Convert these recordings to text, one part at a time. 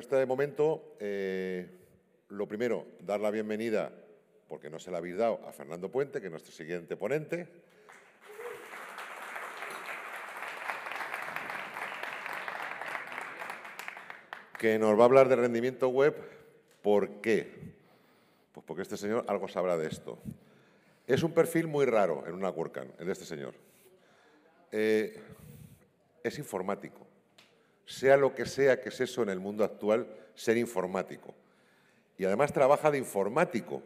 hasta de momento, eh, lo primero, dar la bienvenida, porque no se la habéis dado, a Fernando Puente, que es nuestro siguiente ponente. que nos va a hablar de rendimiento web. ¿Por qué? Pues porque este señor algo sabrá de esto. Es un perfil muy raro en una WordCamp, el de este señor. Eh, es informático sea lo que sea que es eso en el mundo actual, ser informático. Y además trabaja de informático.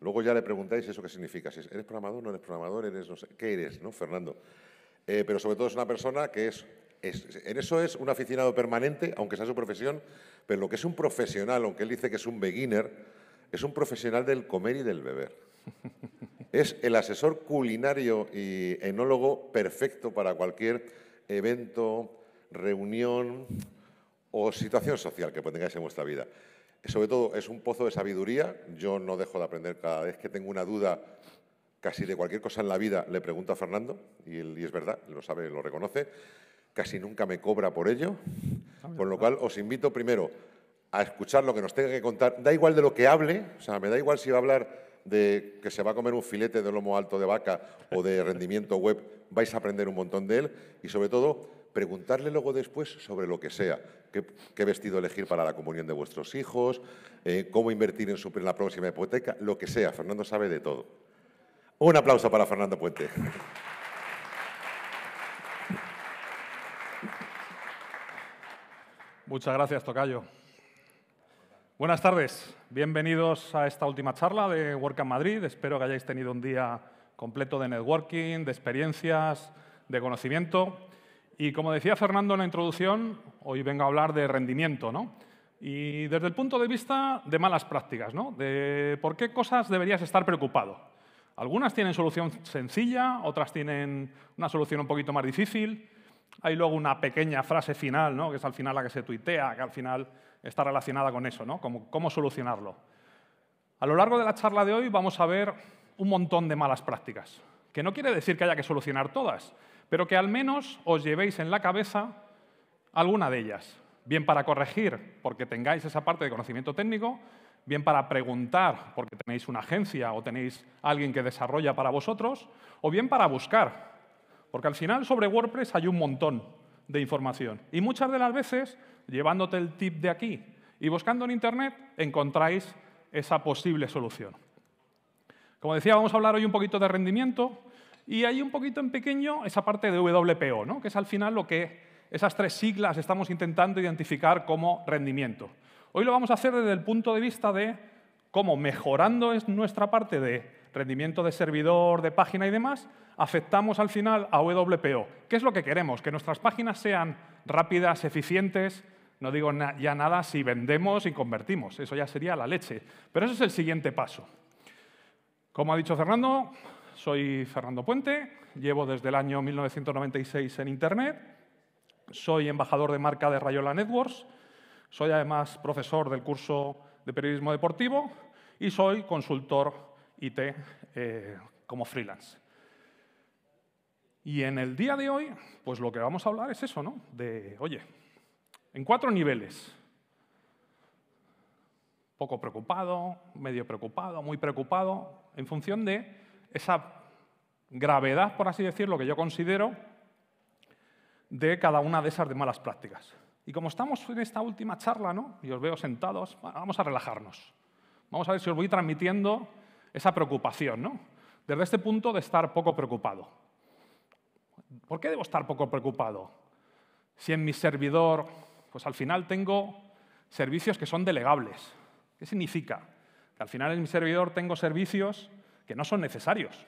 Luego ya le preguntáis eso qué significa, si eres programador, no eres programador, eres ¿qué eres, no, Fernando? Eh, pero sobre todo es una persona que es, es, en eso es un aficionado permanente, aunque sea su profesión, pero lo que es un profesional, aunque él dice que es un beginner, es un profesional del comer y del beber. Es el asesor culinario y enólogo perfecto para cualquier evento, reunión o situación social que tengáis en vuestra vida. Sobre todo, es un pozo de sabiduría. Yo no dejo de aprender cada vez que tengo una duda casi de cualquier cosa en la vida, le pregunto a Fernando, y, él, es verdad, lo sabe, lo reconoce. Casi nunca me cobra por ello. Ah, con lo cual, os invito primero a escuchar lo que nos tenga que contar. Da igual de lo que hable, o sea, me da igual si va a hablar de que se va a comer un filete de lomo alto de vaca o de rendimiento web, vais a aprender un montón de él y sobre todo preguntarle luego después sobre lo que sea, qué, vestido elegir para la comunión de vuestros hijos, eh, cómo invertir en, la próxima hipoteca, lo que sea. Fernando sabe de todo. Un aplauso para Fernando Puente. Muchas gracias, Tocayo. Buenas tardes, bienvenidos a esta última charla de Work in Madrid. Espero que hayáis tenido un día completo de networking, de experiencias, de conocimiento. Y como decía Fernando en la introducción, hoy vengo a hablar de rendimiento, ¿no? Y desde el punto de vista de malas prácticas, ¿no? De por qué cosas deberías estar preocupado. Algunas tienen solución sencilla, otras tienen una solución un poquito más difícil. Hay luego una pequeña frase final, ¿no? que es al final la que se tuitea, que al final está relacionada con eso, ¿no? Como, cómo solucionarlo. A lo largo de la charla de hoy vamos a ver un montón de malas prácticas, que no quiere decir que haya que solucionar todas, pero que al menos os llevéis en la cabeza alguna de ellas. Bien para corregir, porque tengáis esa parte de conocimiento técnico, bien para preguntar, porque tenéis una agencia o tenéis alguien que desarrolla para vosotros, o bien para buscar, porque al final sobre WordPress hay un montón de información. Y muchas de las veces, llevándote el tip de aquí y buscando en Internet, encontráis esa posible solución. Como decía, vamos a hablar hoy un poquito de rendimiento, y ahí un poquito en pequeño esa parte de WPO, ¿no? que es al final lo que esas tres siglas estamos intentando identificar como rendimiento. Hoy lo vamos a hacer desde el punto de vista de cómo mejorando nuestra parte de rendimiento de servidor, de página y demás, afectamos al final a WPO. ¿Qué es lo que queremos? Que nuestras páginas sean rápidas, eficientes, no digo ya nada si vendemos y convertimos, eso ya sería la leche. Pero ese es el siguiente paso. Como ha dicho Fernando, soy Fernando Puente, llevo desde el año 1996 en Internet, soy embajador de marca de Rayola Networks, soy además profesor del curso de periodismo deportivo y soy consultor IT eh, como freelance. Y en el día de hoy, pues lo que vamos a hablar es eso, ¿no? De, oye, en cuatro niveles. Poco preocupado, medio preocupado, muy preocupado, en función de esa gravedad, por así decirlo, que yo considero de cada una de esas de malas prácticas. Y como estamos en esta última charla, ¿no? y os veo sentados, vamos a relajarnos. Vamos a ver si os voy transmitiendo esa preocupación, ¿no? desde este punto de estar poco preocupado. ¿Por qué debo estar poco preocupado? Si en mi servidor, pues al final tengo servicios que son delegables. ¿Qué significa? Que al final en mi servidor tengo servicios que no son necesarios.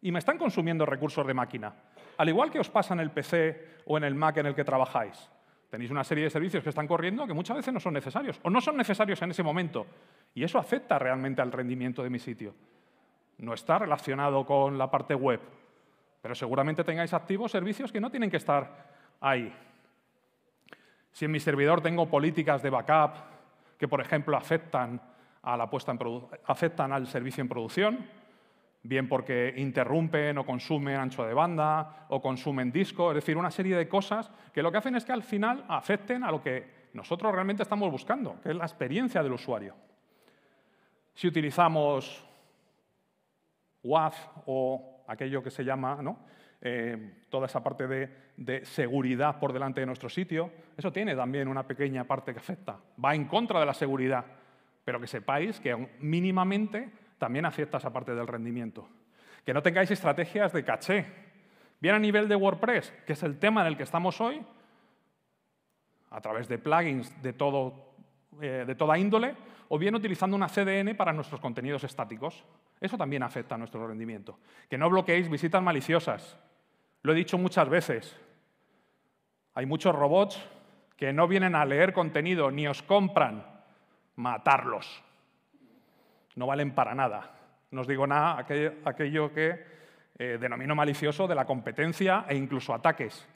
Y me están consumiendo recursos de máquina. Al igual que os pasa en el PC o en el Mac en el que trabajáis. Tenéis una serie de servicios que están corriendo que muchas veces no son necesarios o no son necesarios en ese momento. Y eso afecta realmente al rendimiento de mi sitio. No está relacionado con la parte web, pero seguramente tengáis activos servicios que no tienen que estar ahí. Si en mi servidor tengo políticas de backup que, por ejemplo, afectan a la puesta en afectan al servicio en producción, bien porque interrumpen o consumen ancho de banda o consumen disco, es decir, una serie de cosas que lo que hacen es que al final afecten a lo que nosotros realmente estamos buscando, que es la experiencia del usuario. Si utilizamos WAF o aquello que se llama eh, toda esa parte de seguridad por delante de nuestro sitio, eso tiene también una pequeña parte que afecta, va en contra de la seguridad pero que sepáis que mínimamente también afecta esa parte del rendimiento. Que no tengáis estrategias de caché. Bien a nivel de WordPress, que es el tema en el que estamos hoy, a través de plugins de, eh, de toda índole, o bien utilizando una CDN para nuestros contenidos estáticos. Eso también afecta a nuestro rendimiento. Que no bloqueéis visitas maliciosas. Lo he dicho muchas veces. Hay muchos robots que no vienen a leer contenido ni os compran matarlos. No valen para nada. No os digo nada aquello, que eh, denomino malicioso de la competencia e incluso ataques.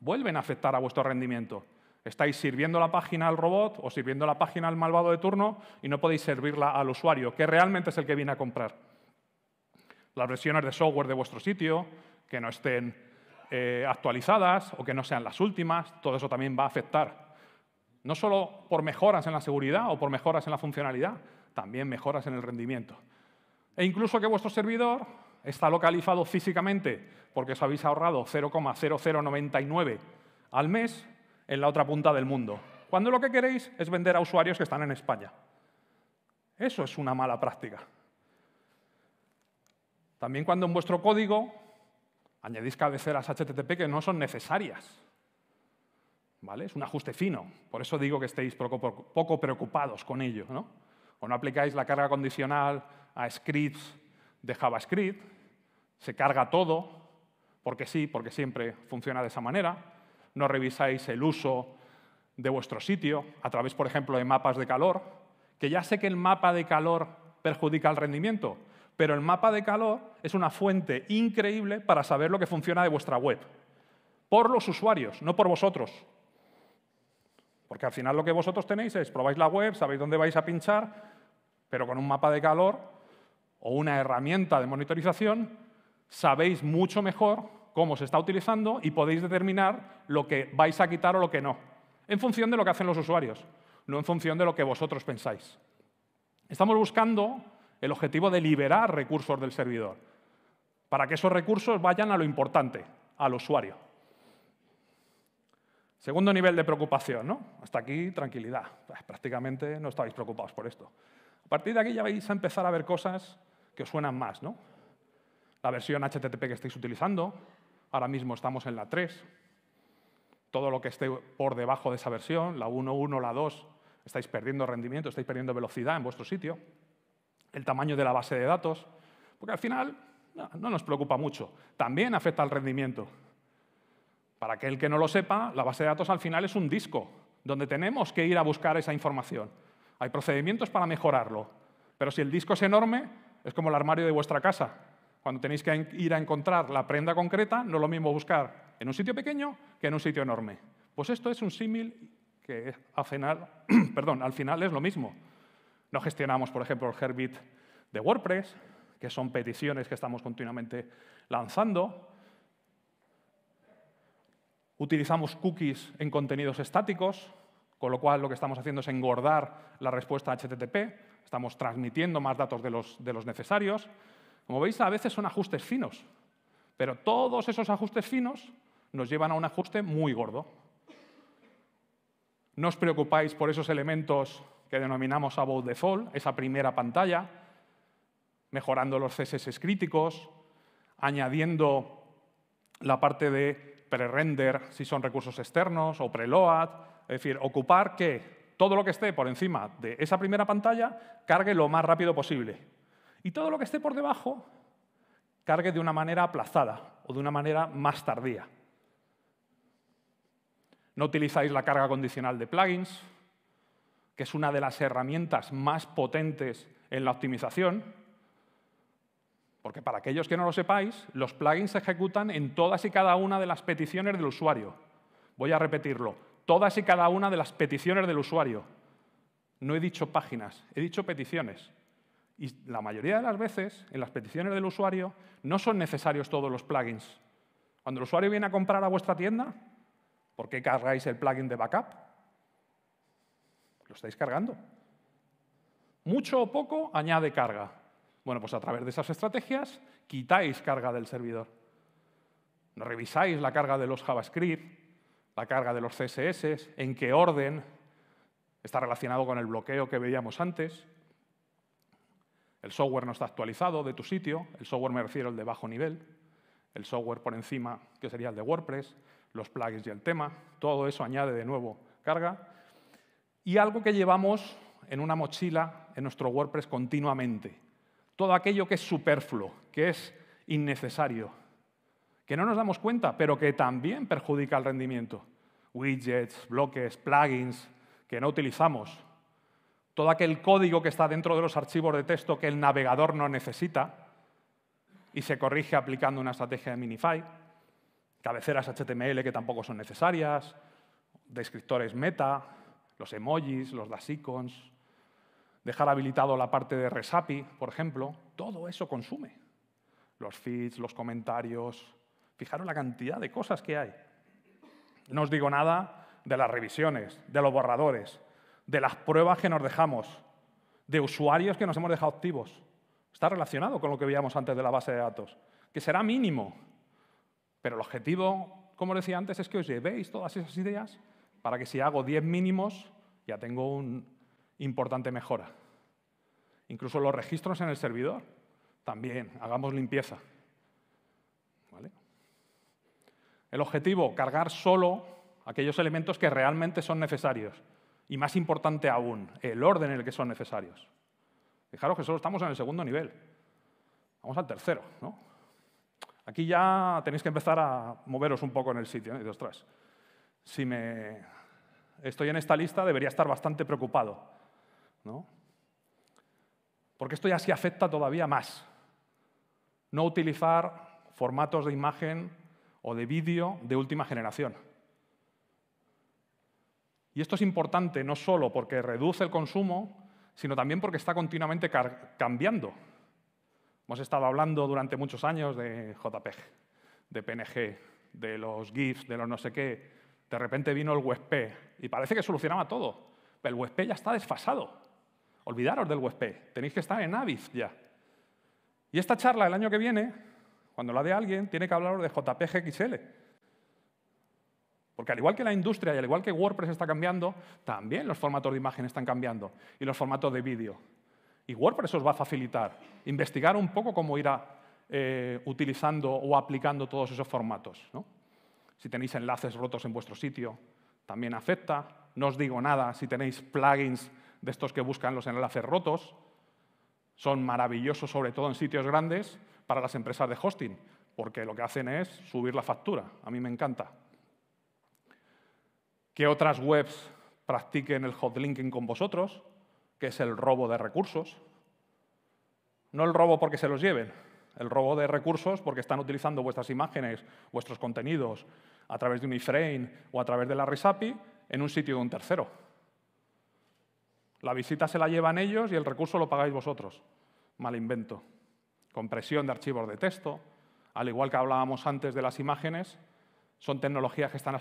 Vuelven a afectar a vuestro rendimiento. Estáis sirviendo la página al robot o sirviendo la página al malvado de turno y no podéis servirla al usuario, que realmente es el que viene a comprar. Las versiones de software de vuestro sitio, que no estén eh, actualizadas o que no sean las últimas, todo eso también va a afectar no solo por mejoras en la seguridad o por mejoras en la funcionalidad, también mejoras en el rendimiento. E incluso que vuestro servidor está localizado físicamente, porque os habéis ahorrado 0,0099 al mes en la otra punta del mundo, cuando lo que queréis es vender a usuarios que están en España. Eso es una mala práctica. También cuando en vuestro código añadís cabeceras HTTP que no son necesarias. Es un ajuste fino, por eso digo que estéis poco, preocupados con ello, ¿no? O no aplicáis la carga condicional a scripts de JavaScript, se carga todo, porque sí, porque siempre funciona de esa manera, no revisáis el uso de vuestro sitio a través, por ejemplo, de mapas de calor, que ya sé que el mapa de calor perjudica el rendimiento, pero el mapa de calor es una fuente increíble para saber lo que funciona de vuestra web, por los usuarios, no por vosotros, porque al final lo que vosotros tenéis es, probáis la web, sabéis dónde vais a pinchar, pero con un mapa de calor o una herramienta de monitorización, sabéis mucho mejor cómo se está utilizando y podéis determinar lo que vais a quitar o lo que no, en función de lo que hacen los usuarios, no en función de lo que vosotros pensáis. Estamos buscando el objetivo de liberar recursos del servidor, para que esos recursos vayan a lo importante, al usuario. Segundo nivel de preocupación, ¿no? Hasta aquí, tranquilidad. Pues, prácticamente no estáis preocupados por esto. A partir de aquí ya vais a empezar a ver cosas que os suenan más, ¿no? La versión HTTP que estáis utilizando, ahora mismo estamos en la 3. Todo lo que esté por debajo de esa versión, la 1.1, la 2, estáis perdiendo rendimiento, estáis perdiendo velocidad en vuestro sitio. El tamaño de la base de datos, porque al final no nos preocupa mucho. También afecta al rendimiento. Para aquel que no lo sepa, la base de datos al final es un disco donde tenemos que ir a buscar esa información. Hay procedimientos para mejorarlo, pero si el disco es enorme, es como el armario de vuestra casa. Cuando tenéis que ir a encontrar la prenda concreta, no es lo mismo buscar en un sitio pequeño que en un sitio enorme. Pues esto es un símil que al final, perdón, al final es lo mismo. No gestionamos, por ejemplo, el Herbit de WordPress, que son peticiones que estamos continuamente lanzando, Utilizamos cookies en contenidos estáticos, con lo cual lo que estamos haciendo es engordar la respuesta HTTP, estamos transmitiendo más datos de los, de los necesarios. Como veis, a veces son ajustes finos, pero todos esos ajustes finos nos llevan a un ajuste muy gordo. No os preocupáis por esos elementos que denominamos About Default, esa primera pantalla, mejorando los CSS críticos, añadiendo la parte de pre-render si son recursos externos o preload, es decir, ocupar que todo lo que esté por encima de esa primera pantalla cargue lo más rápido posible. Y todo lo que esté por debajo cargue de una manera aplazada o de una manera más tardía. No utilizáis la carga condicional de plugins, que es una de las herramientas más potentes en la optimización, porque para aquellos que no lo sepáis, los plugins se ejecutan en todas y cada una de las peticiones del usuario. Voy a repetirlo, todas y cada una de las peticiones del usuario. No he dicho páginas, he dicho peticiones. Y la mayoría de las veces, en las peticiones del usuario, no son necesarios todos los plugins. Cuando el usuario viene a comprar a vuestra tienda, ¿por qué cargáis el plugin de backup? Lo estáis cargando. Mucho o poco añade carga. Bueno, pues a través de esas estrategias quitáis carga del servidor. revisáis la carga de los JavaScript, la carga de los CSS, en qué orden está relacionado con el bloqueo que veíamos antes. El software no está actualizado de tu sitio, el software me refiero al de bajo nivel, el software por encima, que sería el de WordPress, los plugins y el tema, todo eso añade de nuevo carga. Y algo que llevamos en una mochila en nuestro WordPress continuamente, todo aquello que es superfluo, que es innecesario, que no nos damos cuenta, pero que también perjudica el rendimiento. Widgets, bloques, plugins que no utilizamos, todo aquel código que está dentro de los archivos de texto que el navegador no necesita y se corrige aplicando una estrategia de Minify, cabeceras HTML que tampoco son necesarias, descriptores meta, los emojis, los las icons, dejar habilitado la parte de Resapi, por ejemplo, todo eso consume. Los feeds, los comentarios, fijaros la cantidad de cosas que hay. No os digo nada de las revisiones, de los borradores, de las pruebas que nos dejamos, de usuarios que nos hemos dejado activos. Está relacionado con lo que veíamos antes de la base de datos, que será mínimo. Pero el objetivo, como decía antes, es que os llevéis todas esas ideas para que si hago 10 mínimos, ya tengo un, importante mejora. Incluso los registros en el servidor, también, hagamos limpieza. El objetivo, cargar solo aquellos elementos que realmente son necesarios. Y más importante aún, el orden en el que son necesarios. Fijaros que solo estamos en el segundo nivel. Vamos al tercero, Aquí ya tenéis que empezar a moveros un poco en el sitio. ¿eh? si me estoy en esta lista debería estar bastante preocupado. Porque esto ya sí afecta todavía más. No utilizar formatos de imagen o de vídeo de última generación. Y esto es importante no solo porque reduce el consumo, sino también porque está continuamente cambiando. Hemos estado hablando durante muchos años de JPEG, de PNG, de los GIFs, de los no sé qué. De repente vino el WebP y parece que solucionaba todo, pero el WebP ya está desfasado. Olvidaros del WP, tenéis que estar en Avis ya. Y esta charla el año que viene, cuando la de alguien, tiene que hablaros de JPGXL. Porque al igual que la industria y al igual que WordPress está cambiando, también los formatos de imagen están cambiando y los formatos de vídeo. Y WordPress os va a facilitar investigar un poco cómo ir eh, utilizando o aplicando todos esos formatos. Si tenéis enlaces rotos en vuestro sitio, también afecta. No os digo nada si tenéis plugins de estos que buscan los enlaces rotos. Son maravillosos, sobre todo en sitios grandes, para las empresas de hosting, porque lo que hacen es subir la factura. A mí me encanta. Que otras webs practiquen el hotlinking con vosotros, que es el robo de recursos. No el robo porque se los lleven, el robo de recursos porque están utilizando vuestras imágenes, vuestros contenidos, a través de un iframe o a través de la RESAPI en un sitio de un tercero. La visita se la llevan ellos y el recurso lo pagáis vosotros. Mal invento. Compresión de archivos de texto, al igual que hablábamos antes de las imágenes, son tecnologías que están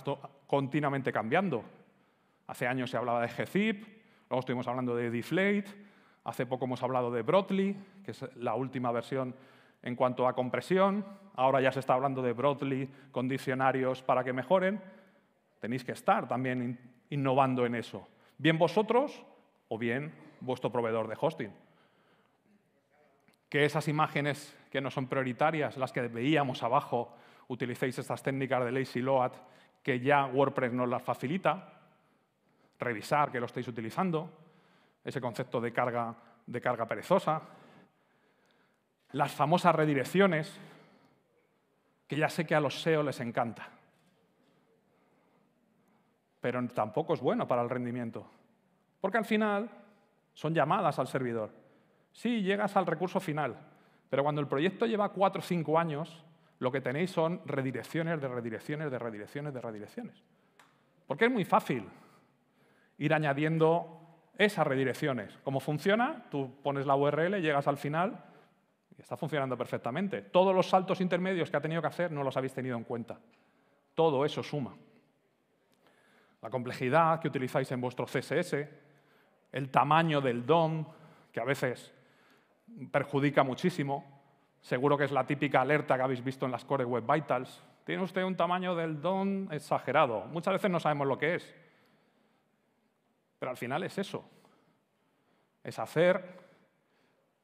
continuamente cambiando. Hace años se hablaba de GZIP, luego estuvimos hablando de Deflate, hace poco hemos hablado de Brotli, que es la última versión en cuanto a compresión, ahora ya se está hablando de Brotli con diccionarios para que mejoren. Tenéis que estar también innovando en eso. Bien vosotros o bien vuestro proveedor de hosting. Que esas imágenes que no son prioritarias, las que veíamos abajo, utilicéis estas técnicas de lazy load que ya WordPress nos las facilita, revisar que lo estáis utilizando, ese concepto de carga, de carga perezosa, las famosas redirecciones, que ya sé que a los SEO les encanta, pero tampoco es bueno para el rendimiento. Porque al final son llamadas al servidor. Sí, llegas al recurso final, pero cuando el proyecto lleva cuatro o cinco años, lo que tenéis son redirecciones de redirecciones de redirecciones de redirecciones. Porque es muy fácil ir añadiendo esas redirecciones. ¿Cómo funciona? Tú pones la URL, llegas al final y está funcionando perfectamente. Todos los saltos intermedios que ha tenido que hacer no los habéis tenido en cuenta. Todo eso suma. La complejidad que utilizáis en vuestro CSS, el tamaño del DOM, que a veces perjudica muchísimo. Seguro que es la típica alerta que habéis visto en las Core Web Vitals. Tiene usted un tamaño del DOM exagerado. Muchas veces no sabemos lo que es. Pero al final es eso. Es hacer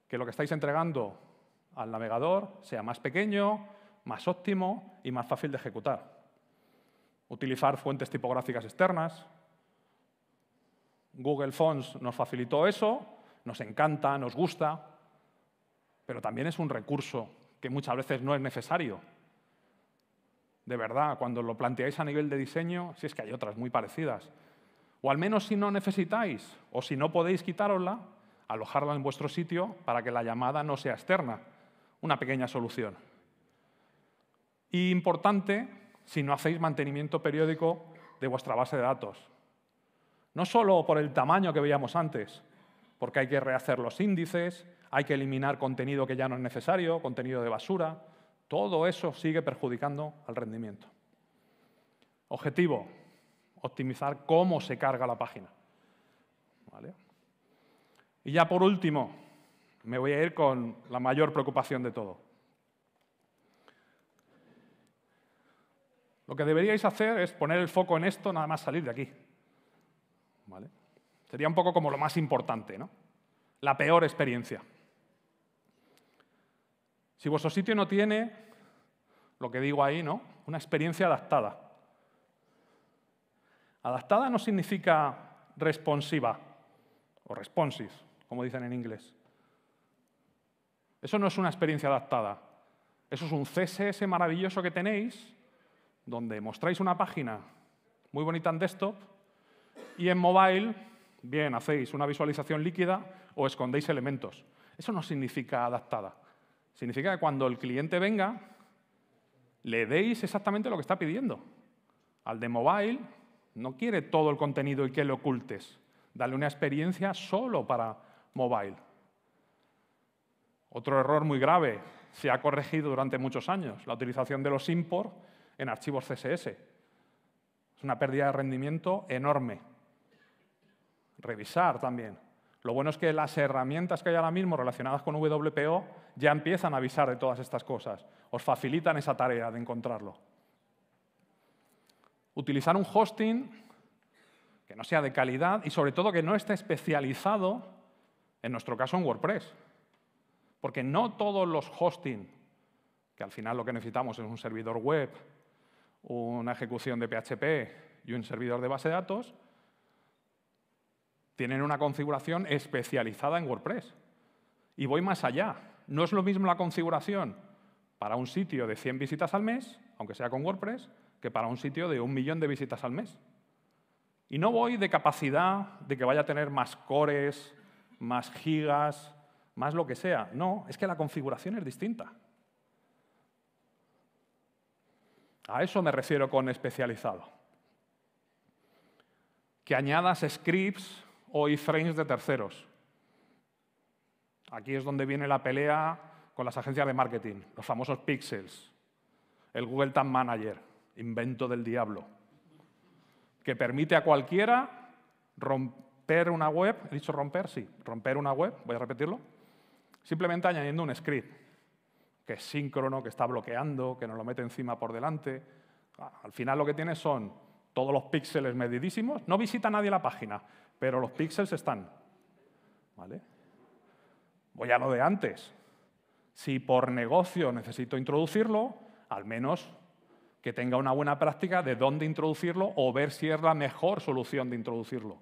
que lo que estáis entregando al navegador sea más pequeño, más óptimo y más fácil de ejecutar. Utilizar fuentes tipográficas externas, Google Fonts nos facilitó eso, nos encanta, nos gusta, pero también es un recurso que muchas veces no es necesario. De verdad, cuando lo planteáis a nivel de diseño, si es que hay otras muy parecidas. O al menos si no necesitáis o si no podéis quitárosla, alojarla en vuestro sitio para que la llamada no sea externa. Una pequeña solución. Y importante, si no hacéis mantenimiento periódico de vuestra base de datos. No solo por el tamaño que veíamos antes, porque hay que rehacer los índices, hay que eliminar contenido que ya no es necesario, contenido de basura. Todo eso sigue perjudicando al rendimiento. Objetivo, optimizar cómo se carga la página. Y ya por último, me voy a ir con la mayor preocupación de todo. Lo que deberíais hacer es poner el foco en esto nada más salir de aquí. Sería un poco como lo más importante, ¿no? La peor experiencia. Si vuestro sitio no tiene, lo que digo ahí, ¿no? Una experiencia adaptada. Adaptada no significa responsiva o responsive, como dicen en inglés. Eso no es una experiencia adaptada. Eso es un CSS maravilloso que tenéis, donde mostráis una página muy bonita en desktop y en mobile, bien, hacéis una visualización líquida o escondéis elementos. Eso no significa adaptada. Significa que cuando el cliente venga, le deis exactamente lo que está pidiendo. Al de mobile no quiere todo el contenido y que le ocultes. Dale una experiencia solo para mobile. Otro error muy grave, se ha corregido durante muchos años, la utilización de los import en archivos CSS una pérdida de rendimiento enorme. Revisar también. Lo bueno es que las herramientas que hay ahora mismo relacionadas con WPO ya empiezan a avisar de todas estas cosas. Os facilitan esa tarea de encontrarlo. Utilizar un hosting que no sea de calidad y sobre todo que no esté especializado, en nuestro caso en WordPress. Porque no todos los hosting, que al final lo que necesitamos es un servidor web una ejecución de PHP y un servidor de base de datos, tienen una configuración especializada en WordPress. Y voy más allá. No es lo mismo la configuración para un sitio de 100 visitas al mes, aunque sea con WordPress, que para un sitio de un millón de visitas al mes. Y no voy de capacidad, de que vaya a tener más cores, más gigas, más lo que sea. No, es que la configuración es distinta. A eso me refiero con especializado. Que añadas scripts o iframes de terceros. Aquí es donde viene la pelea con las agencias de marketing, los famosos pixels, el Google Tag Manager, invento del diablo, que permite a cualquiera romper una web, he dicho romper, sí, romper una web, voy a repetirlo, simplemente añadiendo un script que es síncrono, que está bloqueando, que nos lo mete encima por delante. Ah, al final lo que tiene son todos los píxeles medidísimos. No visita nadie la página, pero los píxeles están. ¿Vale? Voy a lo de antes. Si por negocio necesito introducirlo, al menos que tenga una buena práctica de dónde introducirlo o ver si es la mejor solución de introducirlo.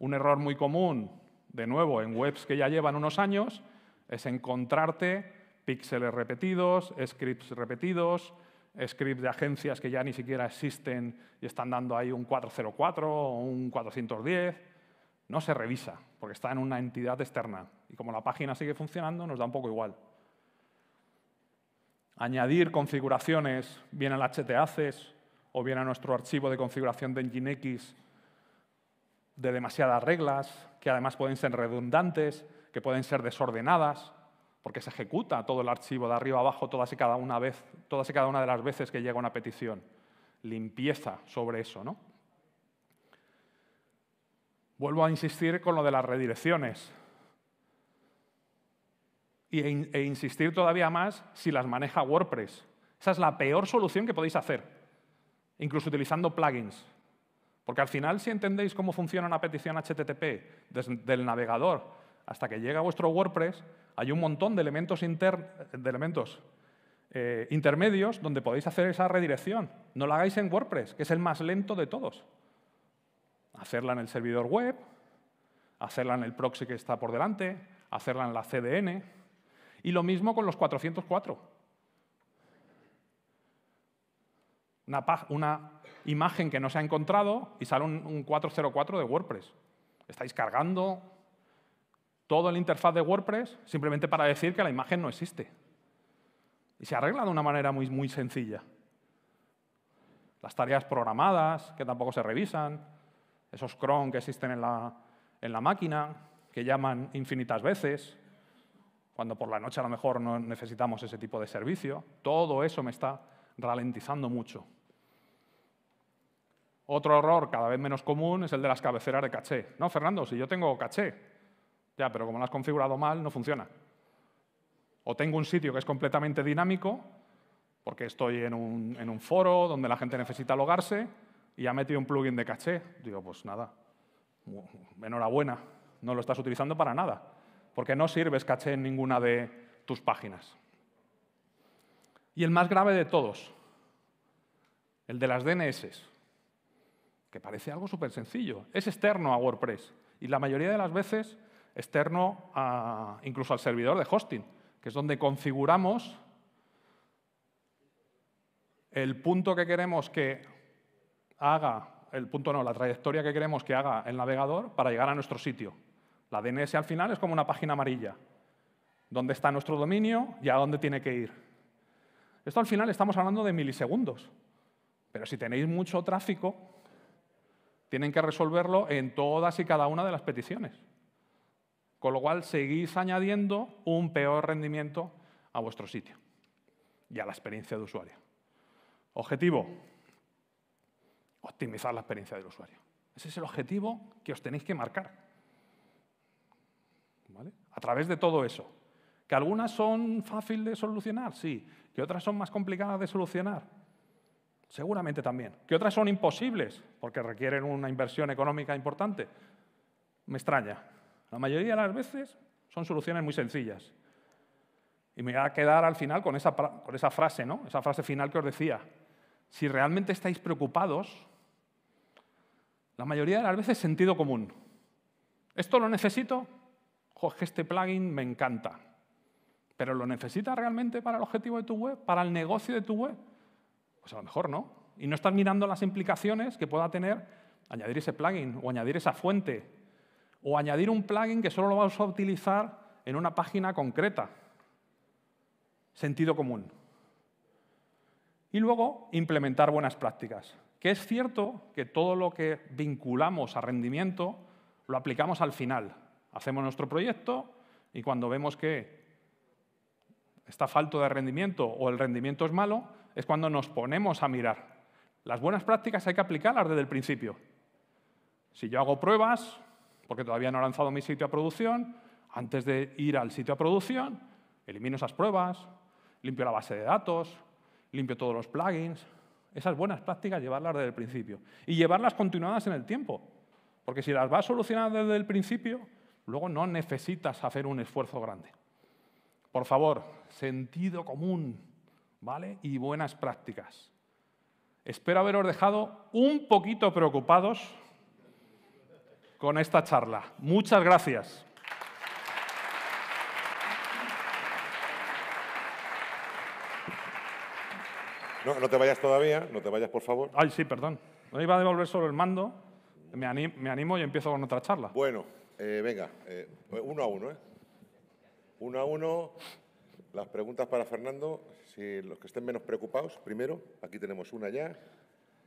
Un error muy común, de nuevo, en webs que ya llevan unos años, es encontrarte píxeles repetidos, scripts repetidos, scripts de agencias que ya ni siquiera existen y están dando ahí un 404 o un 410. No se revisa, porque está en una entidad externa. Y como la página sigue funcionando, nos da un poco igual. Añadir configuraciones bien al HTACES o bien a nuestro archivo de configuración de Nginx de demasiadas reglas, que además pueden ser redundantes, que pueden ser desordenadas, porque se ejecuta todo el archivo de arriba abajo todas y cada una, vez, todas y cada una de las veces que llega una petición. Limpieza sobre eso, ¿no? Vuelvo a insistir con lo de las redirecciones. E, e, insistir todavía más si las maneja WordPress. Esa es la peor solución que podéis hacer, incluso utilizando plugins. Porque al final, si entendéis cómo funciona una petición HTTP desde el navegador hasta que llega a vuestro WordPress, hay un montón de elementos, eh, intermedios donde podéis hacer esa redirección. No la hagáis en WordPress, que es el más lento de todos. Hacerla en el servidor web, hacerla en el proxy que está por delante, hacerla en la CDN. Y lo mismo con los 404. Una, una imagen que no se ha encontrado y sale un 404 de WordPress. Estáis cargando, todo el interfaz de WordPress simplemente para decir que la imagen no existe. Y se arregla de una manera muy, muy sencilla. Las tareas programadas, que tampoco se revisan, esos cron que existen en la, en la máquina, que llaman infinitas veces, cuando por la noche a lo mejor no necesitamos ese tipo de servicio, todo eso me está ralentizando mucho. Otro error cada vez menos común es el de las cabeceras de caché. No, Fernando, si yo tengo caché, ya, pero como lo has configurado mal, no funciona. O tengo un sitio que es completamente dinámico, porque estoy en un, en un foro donde la gente necesita logarse y ha metido un plugin de caché. Digo, pues nada, enhorabuena, no lo estás utilizando para nada, porque no sirves caché en ninguna de tus páginas. Y el más grave de todos, el de las DNS, que parece algo súper sencillo. Es externo a WordPress y la mayoría de las veces externo incluso al servidor de hosting, que es donde configuramos el punto que queremos que haga, el punto no, la trayectoria que queremos que haga el navegador para llegar a nuestro sitio. La DNS al final es como una página amarilla, Dónde está nuestro dominio y a dónde tiene que ir. Esto al final estamos hablando de milisegundos, pero si tenéis mucho tráfico, tienen que resolverlo en todas y cada una de las peticiones. Con lo cual seguís añadiendo un peor rendimiento a vuestro sitio y a la experiencia de usuario. Objetivo, optimizar la experiencia del usuario. Ese es el objetivo que os tenéis que marcar. A través de todo eso. Que algunas son fáciles de solucionar, sí. Que otras son más complicadas de solucionar, seguramente también. Que otras son imposibles porque requieren una inversión económica importante, me extraña. La mayoría de las veces son soluciones muy sencillas. Y me voy a quedar al final con esa, con esa frase, ¿no? Esa frase final que os decía. Si realmente estáis preocupados, la mayoría de las veces sentido común. ¿Esto lo necesito? Jorge, este plugin me encanta. ¿Pero lo necesitas realmente para el objetivo de tu web? ¿Para el negocio de tu web? Pues a lo mejor no. Y no estás mirando las implicaciones que pueda tener añadir ese plugin o añadir esa fuente o añadir un plugin que solo lo vamos a utilizar en una página concreta. Sentido común. Y luego, implementar buenas prácticas. Que es cierto que todo lo que vinculamos a rendimiento lo aplicamos al final. Hacemos nuestro proyecto y cuando vemos que está falto de rendimiento o el rendimiento es malo, es cuando nos ponemos a mirar. Las buenas prácticas hay que aplicarlas desde el principio. Si yo hago pruebas, porque todavía no he lanzado mi sitio a producción, antes de ir al sitio a producción, elimino esas pruebas, limpio la base de datos, limpio todos los plugins. Esas buenas prácticas llevarlas desde el principio y llevarlas continuadas en el tiempo. Porque si las vas solucionar desde el principio, luego no necesitas hacer un esfuerzo grande. Por favor, sentido común, ¿vale? Y buenas prácticas. Espero haberos dejado un poquito preocupados con esta charla. Muchas gracias. No, te vayas todavía, no te vayas, por favor. Ay, sí, perdón. No iba a devolver solo el mando. Me, animo y empiezo con otra charla. Bueno, eh, venga, eh, uno a uno, ¿eh? Uno a uno. Las preguntas para Fernando, si los que estén menos preocupados, primero, aquí tenemos una ya.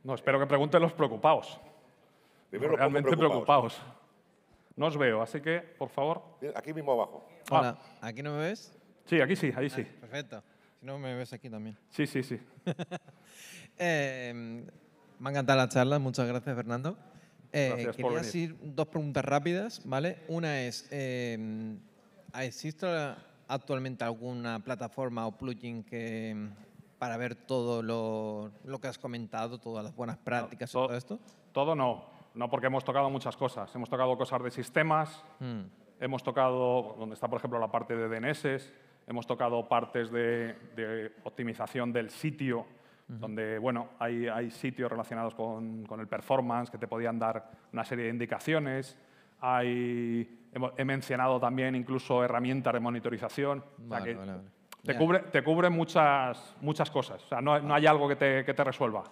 No, espero que pregunten los preocupados. Realmente preocupados. No os veo, así que, por favor. Aquí mismo abajo. Ah. Hola, ¿aquí no me ves? Sí, aquí sí, ahí sí. Ah, perfecto. Si no, me ves aquí también. Sí, sí, sí. Eh, me ha encantado la charla, muchas gracias, Fernando. Eh, quería decir dos preguntas rápidas, ¿vale? Una es, eh, ¿existe actualmente alguna plataforma o plugin que para ver todo lo, que has comentado, todas las buenas prácticas y todo esto? Todo no, no porque hemos tocado muchas cosas. Hemos tocado cosas de sistemas, hmm. hemos tocado, donde está por ejemplo la parte de DNS, hemos tocado partes de, optimización del sitio, donde bueno, hay, sitios relacionados con, el performance que te podían dar una serie de indicaciones. Hay, he, mencionado también incluso herramientas de monitorización. Te, cubre, te, cubre, muchas, muchas cosas. O sea, no, hay algo que te, que te resuelva.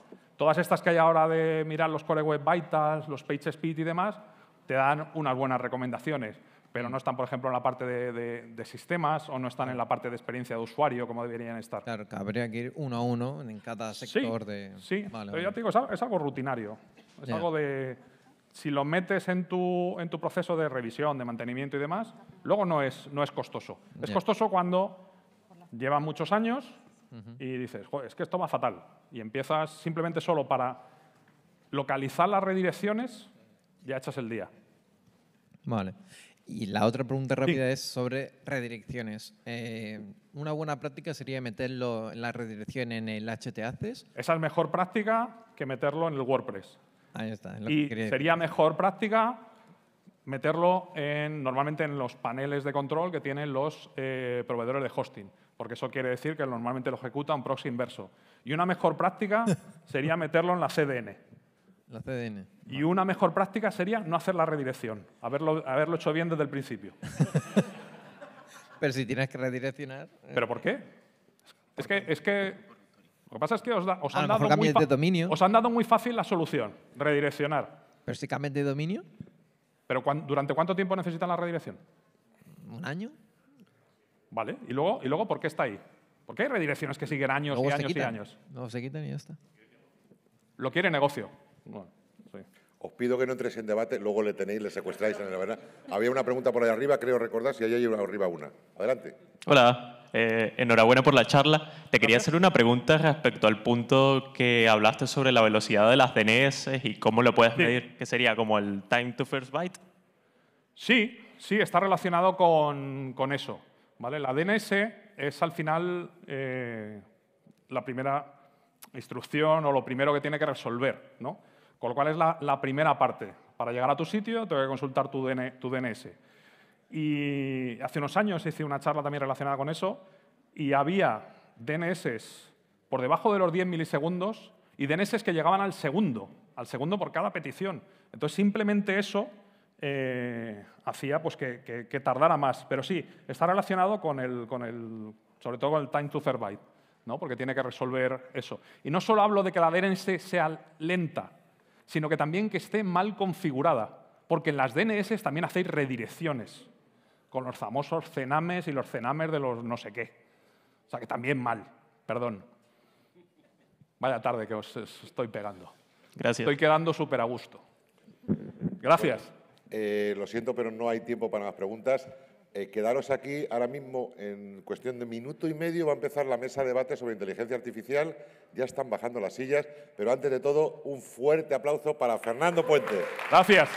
Todas estas que hay ahora de mirar los Core Web Vitals, los Speed y demás, te dan unas buenas recomendaciones, pero no están, por ejemplo, en la parte de, sistemas o no están en la parte de experiencia de usuario como deberían estar. Claro, habría que ir uno a uno en cada sector sí, Sí, pero ya te digo, es algo, rutinario. Es algo de... Si lo metes en tu, en tu proceso de revisión, de mantenimiento y demás, luego no es, no es costoso. Es costoso cuando lleva muchos años, y dices, es que esto va fatal. Y empiezas simplemente solo para localizar las redirecciones, ya echas el día. Vale. Y la otra pregunta rápida es sobre redirecciones. Eh, una buena práctica sería meterlo en la redirección en el htaccess. Esa es mejor práctica que meterlo en el WordPress. Ahí está. y sería mejor práctica meterlo en, normalmente en los paneles de control que tienen los eh, proveedores de hosting porque eso quiere decir que normalmente lo ejecuta un proxy inverso. Y una mejor práctica sería meterlo en la CDN. La CDN. Y una mejor práctica sería no hacer la redirección, haberlo, haberlo hecho bien desde el principio. Pero si tienes que redireccionar. Eh. ¿Pero por qué? Es que, es que lo que pasa es que os, han dado muy os, han dado muy fácil la solución, redireccionar. Pero si de dominio. ¿Pero durante cuánto tiempo necesitan la redirección? ¿Un año? ¿Vale? ¿Y luego, ¿Y luego por qué está ahí? ¿Por qué hay redirecciones que siguen años y años y años? No, se quitan y ya está. Lo quiere negocio. Os pido que no entréis en debate, luego le tenéis, le secuestráis en la verdad. Había una pregunta por ahí arriba, creo recordar, si ahí hay arriba una. Adelante. Hola, eh, enhorabuena por la charla. Te quería hacer una pregunta respecto al punto que hablaste sobre la velocidad de las DNS y cómo lo puedes medir, que sería como el time to first byte. Sí, sí, está relacionado con eso. La DNS es al final eh, la primera instrucción o lo primero que tiene que resolver, ¿no? Con lo cual es la, primera parte. Para llegar a tu sitio tengo que consultar tu, tu DNS. Y hace unos años hice una charla también relacionada con eso y había DNS por debajo de los 10 milisegundos y DNS que llegaban al segundo, al segundo por cada petición. Entonces, simplemente eso eh, hacía pues, que, tardara más. Pero sí, está relacionado con el, con el, sobre todo con el time to survive, ¿no? porque tiene que resolver eso. Y no solo hablo de que la DNS sea lenta, sino que también que esté mal configurada, porque en las DNS también hacéis redirecciones, con los famosos cenames y los cenames de los no sé qué. O sea que también mal, perdón. Vaya tarde que os estoy pegando. Gracias. Estoy quedando súper a gusto. Gracias. Eh, lo siento, pero no hay tiempo para más preguntas. Eh, quedaros aquí ahora mismo, en cuestión de minuto y medio va a empezar la mesa de debate sobre inteligencia artificial. Ya están bajando las sillas, pero antes de todo, un fuerte aplauso para Fernando Puente. Gracias.